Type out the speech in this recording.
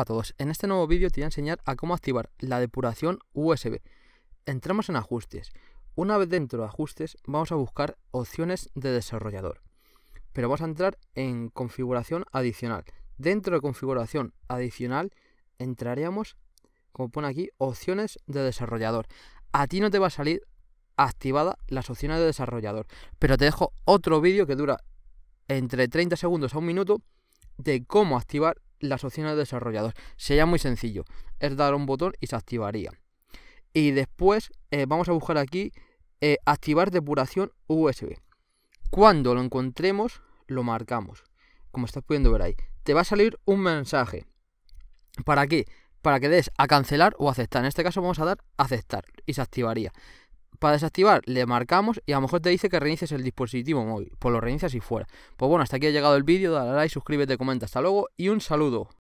a todos, en este nuevo vídeo te voy a enseñar a cómo activar la depuración USB. Entramos en ajustes. Una vez dentro de ajustes vamos a buscar opciones de desarrollador. Pero vamos a entrar en configuración adicional. Dentro de configuración adicional entraríamos, como pone aquí, opciones de desarrollador. A ti no te va a salir activada las opciones de desarrollador. Pero te dejo otro vídeo que dura entre 30 segundos a un minuto de cómo activar las opciones de desarrollador. Sería muy sencillo. Es dar un botón y se activaría. Y después eh, vamos a buscar aquí eh, activar depuración USB. Cuando lo encontremos, lo marcamos. Como estás pudiendo ver ahí. Te va a salir un mensaje. ¿Para qué? Para que des a cancelar o aceptar. En este caso vamos a dar aceptar y se activaría para desactivar le marcamos y a lo mejor te dice que reinicies el dispositivo móvil. Pues lo reinicias y fuera. Pues bueno, hasta aquí ha llegado el vídeo, dale a like, suscríbete, comenta, hasta luego y un saludo.